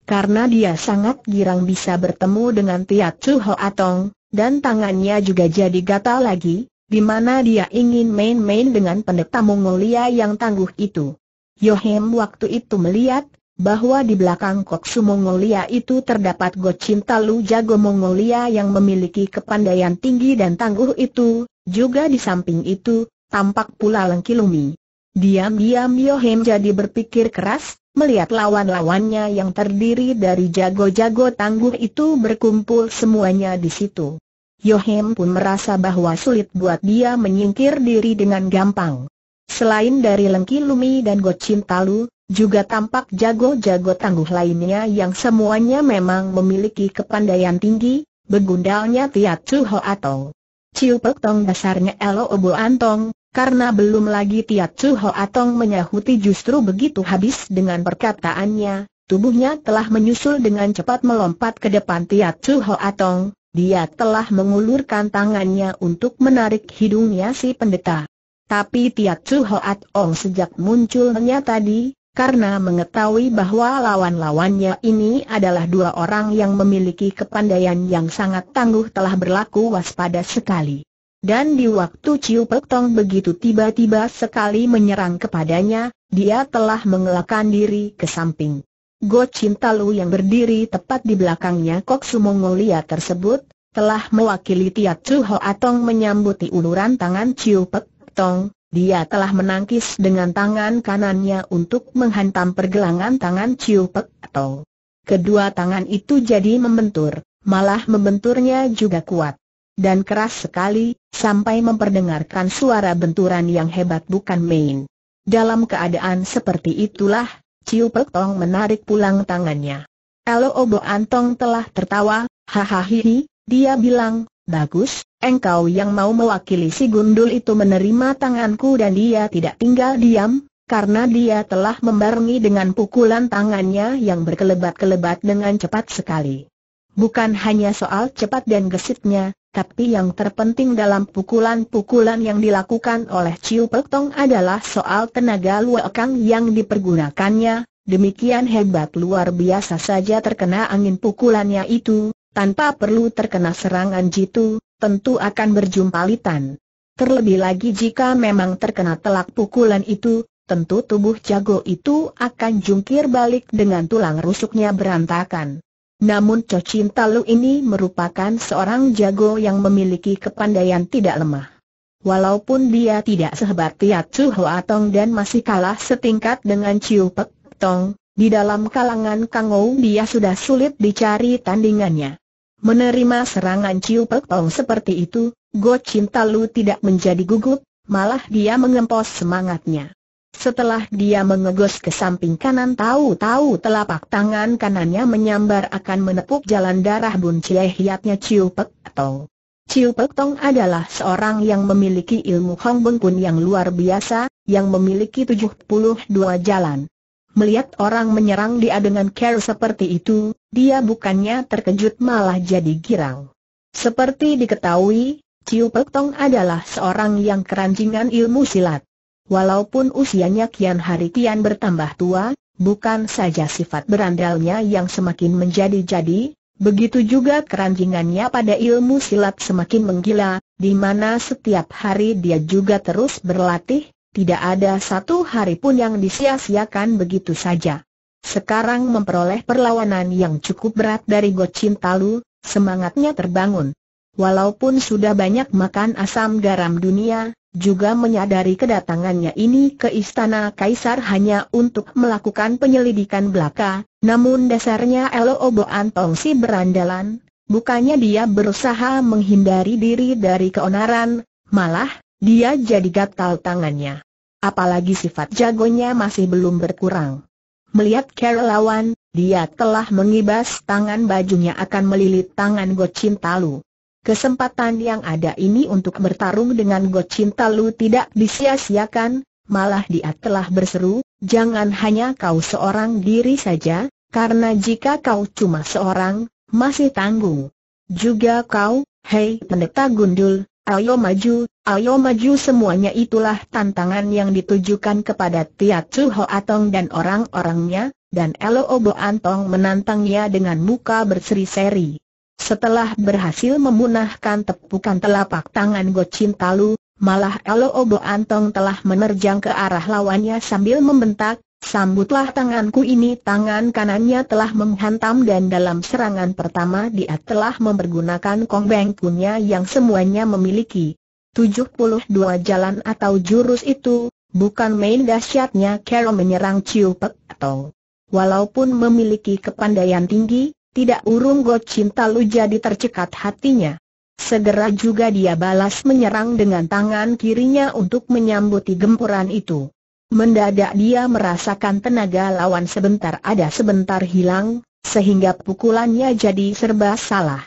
karena dia sangat girang bisa bertemu dengan Tiat Chu Atong, dan tangannya juga jadi gatal lagi, di mana dia ingin main-main dengan pendeta Mongolia yang tangguh itu. Yohem waktu itu melihat, bahwa di belakang Koksu Mongolia itu terdapat Gochin Talu jago Mongolia yang memiliki kepandaian tinggi dan tangguh itu, juga di samping itu, tampak pula Lengkilumi. Diam-diam Yohem jadi berpikir keras, melihat lawan-lawannya yang terdiri dari jago-jago tangguh itu berkumpul semuanya di situ. Yohem pun merasa bahwa sulit buat dia menyingkir diri dengan gampang. Selain dari Lengki Lumi dan Gocin Talu, juga tampak jago-jago tangguh lainnya yang semuanya memang memiliki kepandaian tinggi, begundalnya Tiat Chu Ho atau Ciu Pek Tong dasarnya Elo Obo Antong, karena belum lagi Tiat Chu Atong menyahuti justru begitu habis dengan perkataannya, tubuhnya telah menyusul dengan cepat melompat ke depan Tiat Chu Atong, dia telah mengulurkan tangannya untuk menarik hidungnya si pendeta. Tapi Tiat Chu Atong sejak munculnya tadi, karena mengetahui bahwa lawan-lawannya ini adalah dua orang yang memiliki kepandaian yang sangat tangguh telah berlaku waspada sekali. Dan di waktu Ciu Pek Tong begitu tiba-tiba sekali menyerang kepadanya, dia telah mengelakkan diri ke samping. Go Lu yang berdiri tepat di belakangnya Kok Sumongolia tersebut, telah mewakili Tiat Chu Ho Atong menyambuti uluran tangan Ciu Pek Tong, dia telah menangkis dengan tangan kanannya untuk menghantam pergelangan tangan Ciu Pek Tong. Kedua tangan itu jadi membentur, malah membenturnya juga kuat dan keras sekali, sampai memperdengarkan suara benturan yang hebat bukan main. Dalam keadaan seperti itulah, Ciu Pek Tong menarik pulang tangannya. Elo Obo Antong telah tertawa, hahaha, dia bilang, bagus, engkau yang mau mewakili si gundul itu menerima tanganku dan dia tidak tinggal diam, karena dia telah membarengi dengan pukulan tangannya yang berkelebat-kelebat dengan cepat sekali. Bukan hanya soal cepat dan gesitnya, tapi yang terpenting dalam pukulan-pukulan yang dilakukan oleh Chiu Pek Tong adalah soal tenaga luakang yang dipergunakannya, demikian hebat luar biasa saja terkena angin pukulannya itu, tanpa perlu terkena serangan jitu, tentu akan berjumpa litan. Terlebih lagi jika memang terkena telak pukulan itu, tentu tubuh jago itu akan jungkir balik dengan tulang rusuknya berantakan. Namun Cho Chin Talu ini merupakan seorang jago yang memiliki kepandaian tidak lemah. Walaupun dia tidak sehebat Tiat Chu Hoa Tong dan masih kalah setingkat dengan Chiu Pek Tong, di dalam kalangan Kang Ou dia sudah sulit dicari tandingannya. Menerima serangan Chiu Pek Tong seperti itu, Go Chin Talu tidak menjadi gugup, malah dia mengempos semangatnya. Setelah dia mengegos ke samping kanan tahu-tahu telapak tangan kanannya menyambar akan menepuk jalan darah Bun Cie Hiatnya Chiu Pek Tong. Chiu Pek Tong adalah seorang yang memiliki ilmu Hong Beng Kun yang luar biasa, yang memiliki 72 jalan. Melihat orang menyerang dia dengan care seperti itu, dia bukannya terkejut malah jadi girang. Seperti diketahui, Chiu Pek Tong adalah seorang yang keranjingan ilmu silat. Walaupun usianya kian hari kian bertambah tua, bukan saja sifat berandalnya yang semakin menjadi-jadi, begitu juga keranjingannya pada ilmu silat semakin menggila, di mana setiap hari dia juga terus berlatih, tidak ada satu hari pun yang disia-siakan begitu saja. Sekarang memperoleh perlawanan yang cukup berat dari Gocintalu, semangatnya terbangun walaupun sudah banyak makan asam garam dunia, juga menyadari kedatangannya ini ke istana kaisar hanya untuk melakukan penyelidikan belaka, namun dasarnya Elo Obo Antong si berandalan, bukannya dia berusaha menghindari diri dari keonaran, malah, dia jadi gatal tangannya. Apalagi sifat jagonya masih belum berkurang. Melihat Carol lawan, dia telah mengibas tangan bajunya akan melilit tangan Gocin Talu. Kesempatan yang ada ini untuk bertarung dengan cinta Lu tidak disia-siakan, malah dia telah berseru, jangan hanya kau seorang diri saja, karena jika kau cuma seorang, masih tanggung. Juga kau, hei pendeta gundul, ayo maju, ayo maju semuanya itulah tantangan yang ditujukan kepada Tiat Chu atong dan orang-orangnya, dan Elo Obo Antong menantangnya dengan muka berseri-seri. Setelah berhasil memunahkan tepukan telapak tangan Go Cintalu, malah Elo Obo Antong telah menerjang ke arah lawannya sambil membentak, Sambutlah tanganku ini tangan kanannya telah menghantam dan dalam serangan pertama dia telah mempergunakan kong beng punya yang semuanya memiliki 72 jalan atau jurus itu, bukan main dahsyatnya Carol menyerang Ciu Pek atau Walaupun memiliki kepandaian tinggi, tidak urung Go Cinta Lu jadi tercekat hatinya. Segera juga dia balas menyerang dengan tangan kirinya untuk menyambuti gempuran itu. Mendadak dia merasakan tenaga lawan sebentar ada sebentar hilang, sehingga pukulannya jadi serba salah.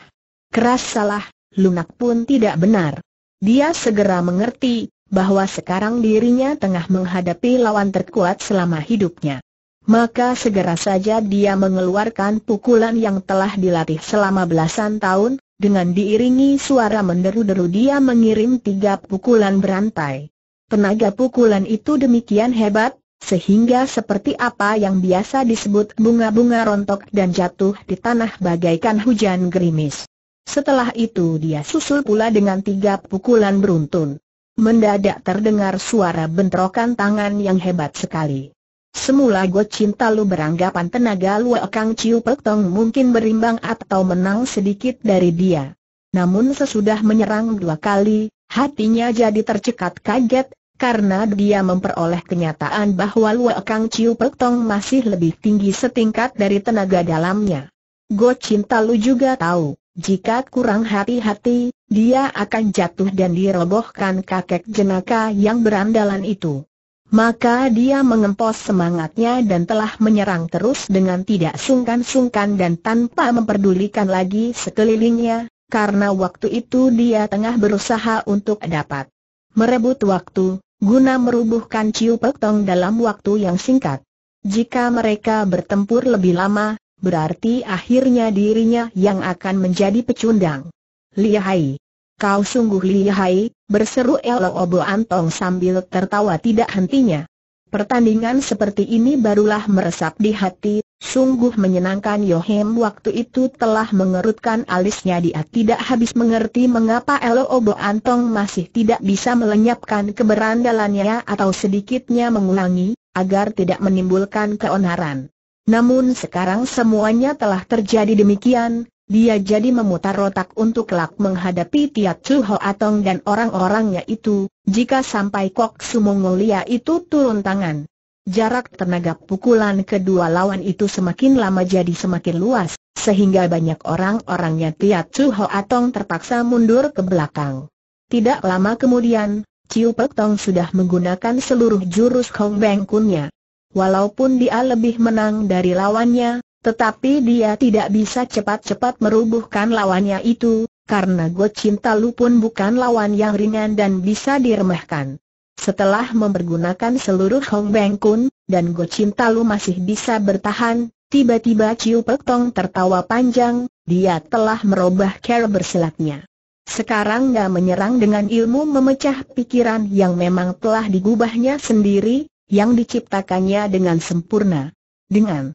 Keras salah, lunak pun tidak benar. Dia segera mengerti bahwa sekarang dirinya tengah menghadapi lawan terkuat selama hidupnya. Maka segera saja dia mengeluarkan pukulan yang telah dilatih selama belasan tahun, dengan diiringi suara menderu-deru dia mengirim tiga pukulan berantai. Tenaga pukulan itu demikian hebat, sehingga seperti apa yang biasa disebut bunga-bunga rontok dan jatuh di tanah bagaikan hujan gerimis. Setelah itu dia susul pula dengan tiga pukulan beruntun. Mendadak terdengar suara bentrokan tangan yang hebat sekali. Semula Go Cinta Lu beranggapan tenaga Lu eh, Kang Chiu Pek Tong mungkin berimbang atau menang sedikit dari dia. Namun sesudah menyerang dua kali, hatinya jadi tercekat kaget, karena dia memperoleh kenyataan bahwa Lu eh, Kang Chiu Pek Tong masih lebih tinggi setingkat dari tenaga dalamnya. Go Cinta Lu juga tahu, jika kurang hati-hati, dia akan jatuh dan dirobohkan kakek jenaka yang berandalan itu. Maka dia mengempos semangatnya dan telah menyerang terus dengan tidak sungkan-sungkan dan tanpa memperdulikan lagi sekelilingnya, karena waktu itu dia tengah berusaha untuk dapat merebut waktu, guna merubuhkan Ciu Pek Tong dalam waktu yang singkat. Jika mereka bertempur lebih lama, berarti akhirnya dirinya yang akan menjadi pecundang. Lihai, kau sungguh lihai, berseru Elo Obo Antong sambil tertawa tidak hentinya. Pertandingan seperti ini barulah meresap di hati, sungguh menyenangkan Yohem waktu itu telah mengerutkan alisnya dia tidak habis mengerti mengapa Elo Obo Antong masih tidak bisa melenyapkan keberandalannya atau sedikitnya mengulangi, agar tidak menimbulkan keonaran. Namun sekarang semuanya telah terjadi demikian, dia jadi memutar otak untuk kelak menghadapi Tiat Chu Ho Atong dan orang-orangnya itu, jika sampai Kok Sumongolia itu turun tangan. Jarak tenaga pukulan kedua lawan itu semakin lama jadi semakin luas, sehingga banyak orang-orangnya Tiat Chu Ho Atong terpaksa mundur ke belakang. Tidak lama kemudian, Chiu Pek Tong sudah menggunakan seluruh jurus Hong Beng Kunnya. Walaupun dia lebih menang dari lawannya, tetapi dia tidak bisa cepat-cepat merubuhkan lawannya itu, karena Go Cinta Lu pun bukan lawan yang ringan dan bisa diremehkan. Setelah mempergunakan seluruh Hong Beng Kun, dan Go Cinta Lu masih bisa bertahan, tiba-tiba Ciu Pek Tong tertawa panjang, dia telah merubah cara bersilatnya. Sekarang gak menyerang dengan ilmu memecah pikiran yang memang telah digubahnya sendiri, yang diciptakannya dengan sempurna. Dengan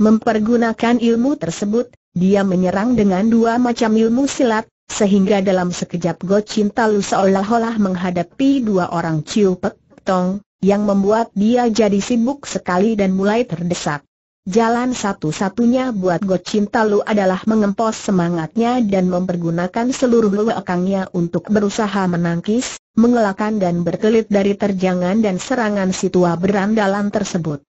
Mempergunakan ilmu tersebut, dia menyerang dengan dua macam ilmu silat, sehingga dalam sekejap Go Cinta Lu seolah-olah menghadapi dua orang Chiu Pek Tong, yang membuat dia jadi sibuk sekali dan mulai terdesak. Jalan satu-satunya buat Go Cinta Lu adalah mengempos semangatnya dan mempergunakan seluruh luakangnya untuk berusaha menangkis, mengelakkan dan berkelit dari terjangan dan serangan situa berandalan tersebut.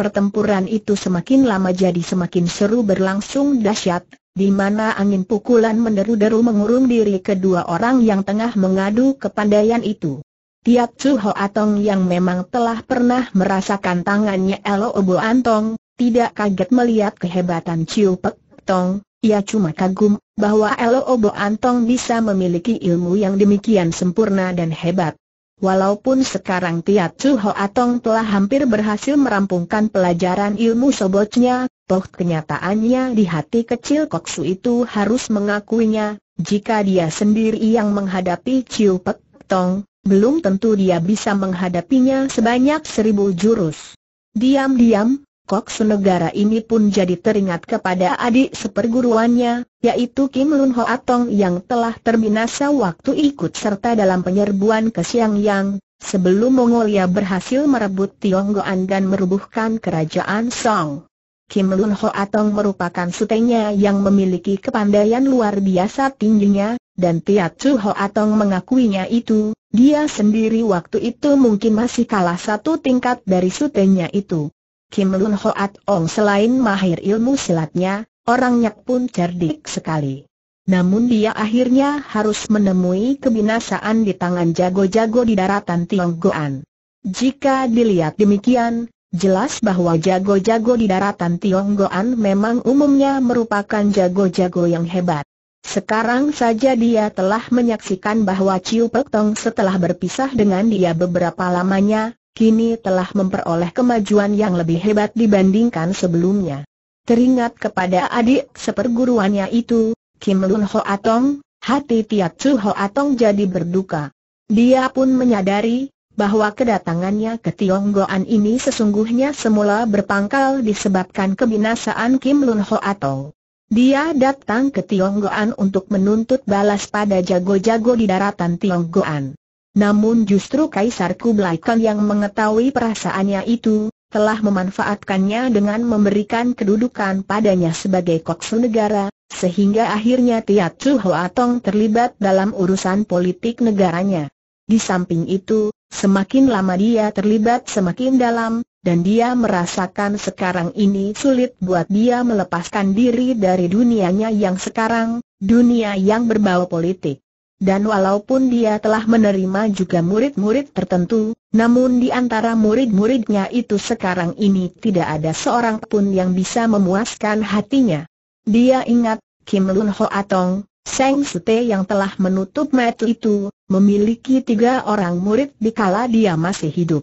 Pertempuran itu semakin lama jadi semakin seru berlangsung dahsyat, di mana angin pukulan menderu-deru mengurung diri kedua orang yang tengah mengadu kepandaian itu. Tiap Chu Ho Atong yang memang telah pernah merasakan tangannya Elo Obo Antong, tidak kaget melihat kehebatan Chiu Pek Tong, ia cuma kagum bahwa Elo Obo Antong bisa memiliki ilmu yang demikian sempurna dan hebat. Walaupun sekarang Tiat Chu Ho Atong telah hampir berhasil merampungkan pelajaran ilmu sobotnya, toh kenyataannya di hati kecil Koksu itu harus mengakuinya, jika dia sendiri yang menghadapi Chiu Pek Tong, belum tentu dia bisa menghadapinya sebanyak seribu jurus. Diam-diam, Kok Sunegara ini pun jadi teringat kepada adik seperguruannya, yaitu Kim Lun Ho Atong yang telah terbinasa waktu ikut serta dalam penyerbuan ke Siang Yang, sebelum Mongolia berhasil merebut Tionggoan dan merubuhkan kerajaan Song. Kim Lun Ho Atong merupakan sutenya yang memiliki kepandaian luar biasa tingginya, dan Tiat Chu Ho Atong mengakuinya itu, dia sendiri waktu itu mungkin masih kalah satu tingkat dari sutenya itu. Kim Lun Hoat Ong selain mahir ilmu silatnya, orangnya pun cerdik sekali. Namun dia akhirnya harus menemui kebinasaan di tangan jago-jago di daratan Tionggoan. Jika dilihat demikian, jelas bahwa jago-jago di daratan Tionggoan memang umumnya merupakan jago-jago yang hebat. Sekarang saja dia telah menyaksikan bahwa Ciu Pek Tong setelah berpisah dengan dia beberapa lamanya, kini telah memperoleh kemajuan yang lebih hebat dibandingkan sebelumnya. Teringat kepada adik seperguruannya itu, Kim Lun Ho Atong, hati Tiat Chu Ho Atong jadi berduka. Dia pun menyadari, bahwa kedatangannya ke Tionggoan ini sesungguhnya semula berpangkal disebabkan kebinasaan Kim Lun Ho Atong. Dia datang ke Tionggoan untuk menuntut balas pada jago-jago di daratan Tionggoan. Namun justru Kaisar Kublai Khan yang mengetahui perasaannya itu, telah memanfaatkannya dengan memberikan kedudukan padanya sebagai koksu negara, sehingga akhirnya Tiat Chu Hoatong terlibat dalam urusan politik negaranya. Di samping itu, semakin lama dia terlibat semakin dalam, dan dia merasakan sekarang ini sulit buat dia melepaskan diri dari dunianya yang sekarang, dunia yang berbau politik. Dan walaupun dia telah menerima juga murid-murid tertentu, namun di antara murid-muridnya itu sekarang ini tidak ada seorang pun yang bisa memuaskan hatinya. Dia ingat, Kim Lun Ho Atong, Seng Sute yang telah menutup mata itu, memiliki tiga orang murid dikala dia masih hidup.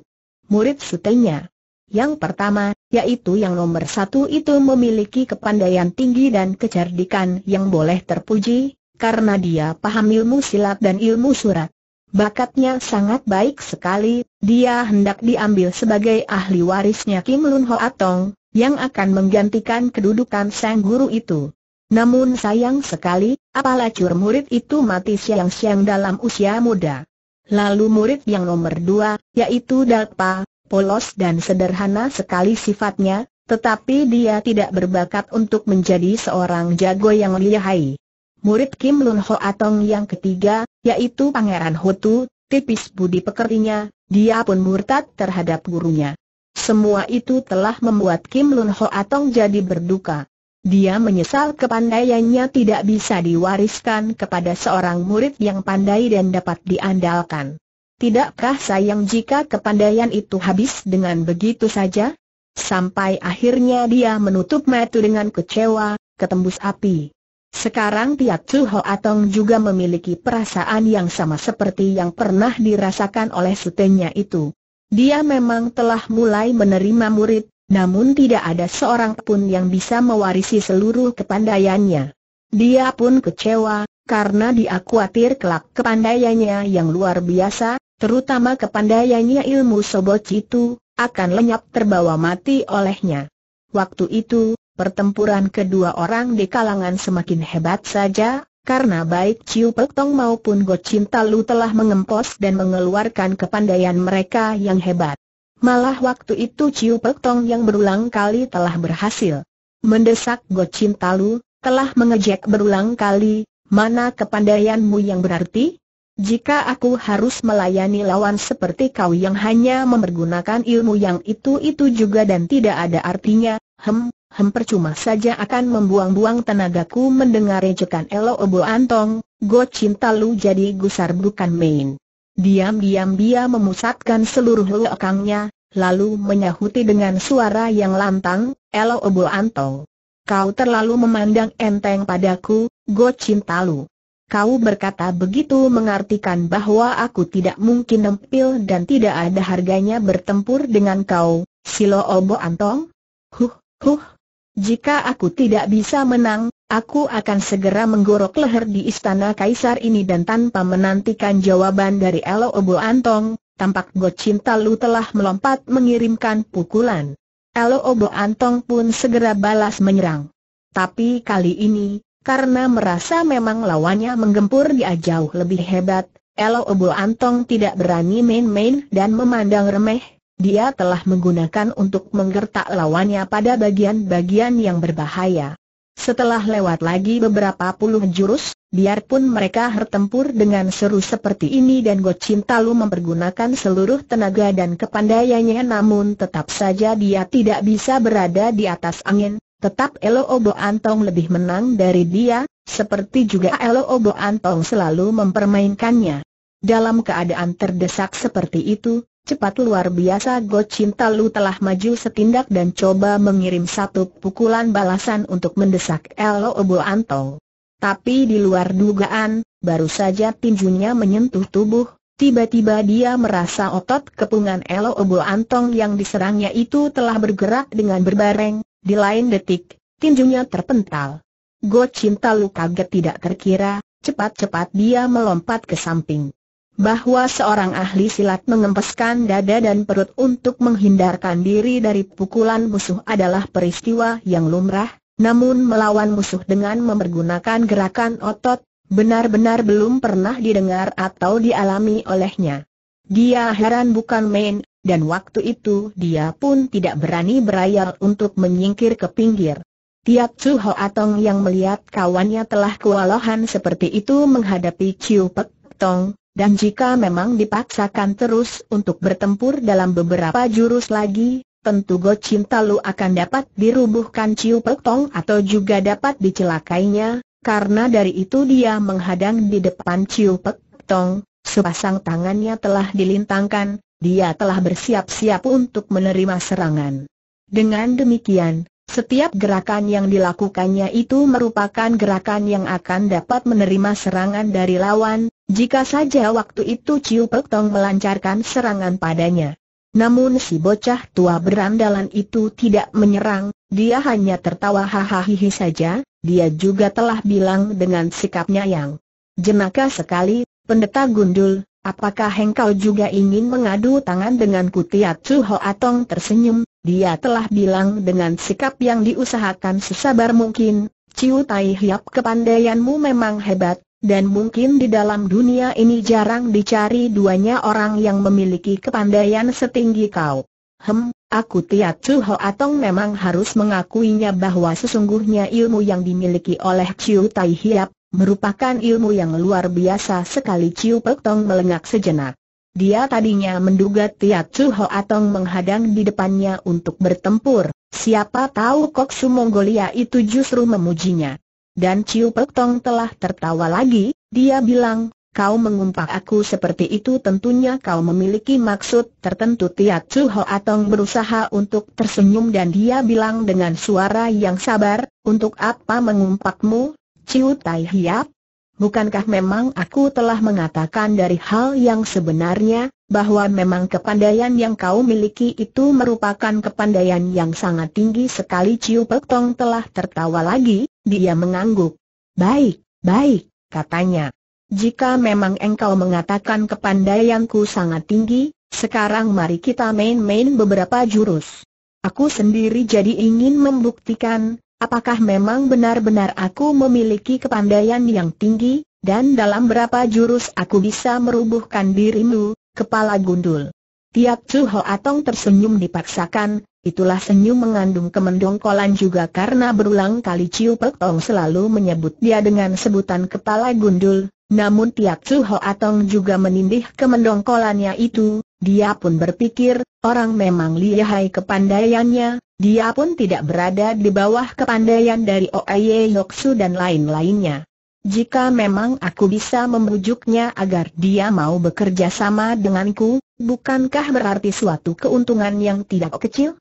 Murid sutenya. Yang pertama, yaitu yang nomor satu itu memiliki kepandaian tinggi dan kecerdikan yang boleh terpuji, karena dia paham ilmu silat dan ilmu surat. Bakatnya sangat baik sekali, dia hendak diambil sebagai ahli warisnya Kim Lun Ho Atong, yang akan menggantikan kedudukan sang guru itu. Namun sayang sekali, apalacur murid itu mati siang-siang dalam usia muda. Lalu murid yang nomor dua, yaitu Dalpa, polos dan sederhana sekali sifatnya, tetapi dia tidak berbakat untuk menjadi seorang jago yang lihai murid Kim Lun Ho Atong yang ketiga, yaitu Pangeran Hotu, tipis budi pekertinya, dia pun murtad terhadap gurunya. Semua itu telah membuat Kim Lun Ho Atong jadi berduka. Dia menyesal kepandaiannya tidak bisa diwariskan kepada seorang murid yang pandai dan dapat diandalkan. Tidakkah sayang jika kepandaian itu habis dengan begitu saja? Sampai akhirnya dia menutup mata dengan kecewa, ketembus api. Sekarang Piat Chu Atong juga memiliki perasaan yang sama seperti yang pernah dirasakan oleh sutenya itu. Dia memang telah mulai menerima murid, namun tidak ada seorang pun yang bisa mewarisi seluruh kepandaiannya. Dia pun kecewa, karena dia khawatir kelak kepandaiannya yang luar biasa, terutama kepandaiannya ilmu soboc itu, akan lenyap terbawa mati olehnya. Waktu itu, Pertempuran kedua orang di kalangan semakin hebat saja, karena baik Ciu Pek Tong maupun Go Cinta Lu telah mengempos dan mengeluarkan kepandaian mereka yang hebat. Malah waktu itu Ciu Pek Tong yang berulang kali telah berhasil mendesak Go Cinta Lu, telah mengejek berulang kali, mana kepandaianmu yang berarti? Jika aku harus melayani lawan seperti kau yang hanya mempergunakan ilmu yang itu-itu juga dan tidak ada artinya, hem, Hem percuma saja akan membuang-buang tenagaku mendengar ejekan Elo Obo Antong, Go cinta lu jadi gusar bukan main. Diam-diam dia memusatkan seluruh luakangnya, lalu menyahuti dengan suara yang lantang, Elo Obo Antong. Kau terlalu memandang enteng padaku, Go cinta lu. Kau berkata begitu mengartikan bahwa aku tidak mungkin nempil dan tidak ada harganya bertempur dengan kau, Silo Obo Antong? Huh, huh, jika aku tidak bisa menang, aku akan segera menggorok leher di istana kaisar ini dan tanpa menantikan jawaban dari Elo Obo Antong, tampak Go Cinta Lu telah melompat mengirimkan pukulan. Elo Obo Antong pun segera balas menyerang. Tapi kali ini, karena merasa memang lawannya menggempur dia jauh lebih hebat, Elo Obo Antong tidak berani main-main dan memandang remeh, dia telah menggunakan untuk menggertak lawannya pada bagian-bagian yang berbahaya. Setelah lewat lagi beberapa puluh jurus, biarpun mereka bertempur dengan seru seperti ini dan Gochin Talu mempergunakan seluruh tenaga dan kepandaiannya namun tetap saja dia tidak bisa berada di atas angin, tetap Elo Obo Antong lebih menang dari dia, seperti juga Elo Obo Antong selalu mempermainkannya. Dalam keadaan terdesak seperti itu, Cepat luar biasa Go Cinta Lu telah maju setindak dan coba mengirim satu pukulan balasan untuk mendesak Elo Obo Antong. Tapi di luar dugaan, baru saja tinjunya menyentuh tubuh, tiba-tiba dia merasa otot kepungan Elo Obo Antong yang diserangnya itu telah bergerak dengan berbareng, di lain detik, tinjunya terpental. Go Cinta Lu kaget tidak terkira, cepat-cepat dia melompat ke samping bahwa seorang ahli silat mengempeskan dada dan perut untuk menghindarkan diri dari pukulan musuh adalah peristiwa yang lumrah, namun melawan musuh dengan mempergunakan gerakan otot, benar-benar belum pernah didengar atau dialami olehnya. Dia heran bukan main, dan waktu itu dia pun tidak berani berayal untuk menyingkir ke pinggir. Tiap Chu Ho Atong yang melihat kawannya telah kewalahan seperti itu menghadapi Chiu Pek Tong, dan jika memang dipaksakan terus untuk bertempur dalam beberapa jurus lagi, tentu Go Cinta Lu akan dapat dirubuhkan Ciu Petong atau juga dapat dicelakainya, karena dari itu dia menghadang di depan Ciu Petong, sepasang tangannya telah dilintangkan, dia telah bersiap-siap untuk menerima serangan. Dengan demikian, setiap gerakan yang dilakukannya itu merupakan gerakan yang akan dapat menerima serangan dari lawan, jika saja waktu itu Ciu Pek Tong melancarkan serangan padanya. Namun si bocah tua berandalan itu tidak menyerang, dia hanya tertawa hahaha saja, dia juga telah bilang dengan sikapnya yang jenaka sekali, pendeta gundul, apakah engkau juga ingin mengadu tangan dengan Chu Ho Atong tersenyum, dia telah bilang dengan sikap yang diusahakan sesabar mungkin, Ciu Tai Hiap kepandaianmu memang hebat, dan mungkin di dalam dunia ini jarang dicari duanya orang yang memiliki kepandaian setinggi kau. Hem, aku Tiat Chu Ho Atong memang harus mengakuinya bahwa sesungguhnya ilmu yang dimiliki oleh Chiu Tai Hiap, merupakan ilmu yang luar biasa sekali Chiu Pek Tong melengak sejenak. Dia tadinya menduga Tiat Chu Ho Atong menghadang di depannya untuk bertempur, siapa tahu Kok Su Mongolia itu justru memujinya. Dan Ciu Pek Tong telah tertawa lagi, dia bilang, kau mengumpat aku seperti itu tentunya kau memiliki maksud tertentu Tiat Su Ho Atong berusaha untuk tersenyum dan dia bilang dengan suara yang sabar, untuk apa mengumpakmu, Ciu Tai Hiap? Bukankah memang aku telah mengatakan dari hal yang sebenarnya, bahwa memang kepandaian yang kau miliki itu merupakan kepandaian yang sangat tinggi sekali Ciu Pek Tong telah tertawa lagi, dia mengangguk. Baik, baik, katanya. Jika memang engkau mengatakan kepandaianku sangat tinggi, sekarang mari kita main-main beberapa jurus. Aku sendiri jadi ingin membuktikan, apakah memang benar-benar aku memiliki kepandaian yang tinggi, dan dalam berapa jurus aku bisa merubuhkan dirimu, kepala gundul. Tiap Chu Ho tersenyum dipaksakan, Itulah senyum mengandung kemendongkolan juga karena berulang kali Ciu Pek Tong selalu menyebut dia dengan sebutan kepala gundul, namun tiap Su ho atong juga menindih kemendongkolannya itu, dia pun berpikir, orang memang lihai kepandaiannya, dia pun tidak berada di bawah kepandaian dari e Yok Su dan lain-lainnya. Jika memang aku bisa membujuknya agar dia mau bekerja sama denganku, bukankah berarti suatu keuntungan yang tidak kecil?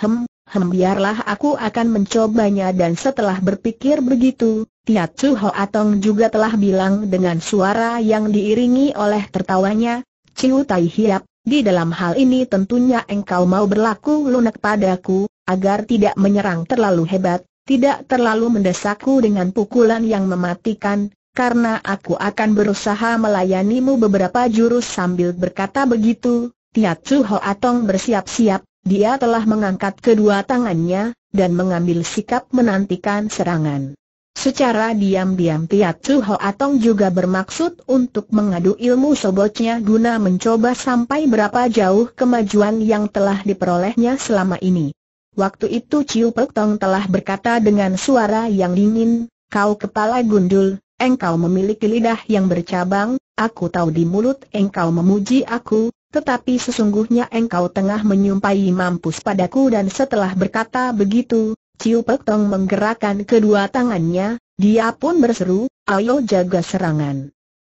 Hem, hem biarlah aku akan mencobanya dan setelah berpikir begitu, Tiat Chu Hoatong juga telah bilang dengan suara yang diiringi oleh tertawanya, Ciu Tai Hiap, di dalam hal ini tentunya engkau mau berlaku lunak padaku, agar tidak menyerang terlalu hebat, tidak terlalu mendesakku dengan pukulan yang mematikan, karena aku akan berusaha melayanimu beberapa jurus sambil berkata begitu, Tiat Chu Hoatong bersiap-siap, dia telah mengangkat kedua tangannya, dan mengambil sikap menantikan serangan. Secara diam-diam Tiat Chu Ho Atong juga bermaksud untuk mengadu ilmu sobotnya guna mencoba sampai berapa jauh kemajuan yang telah diperolehnya selama ini. Waktu itu Ciu Pek Tong telah berkata dengan suara yang dingin, kau kepala gundul, engkau memiliki lidah yang bercabang, aku tahu di mulut engkau memuji aku, tetapi sesungguhnya engkau tengah menyumpahi mampus padaku dan setelah berkata begitu, Ciu Pek Tong menggerakkan kedua tangannya, dia pun berseru, ayo jaga serangan.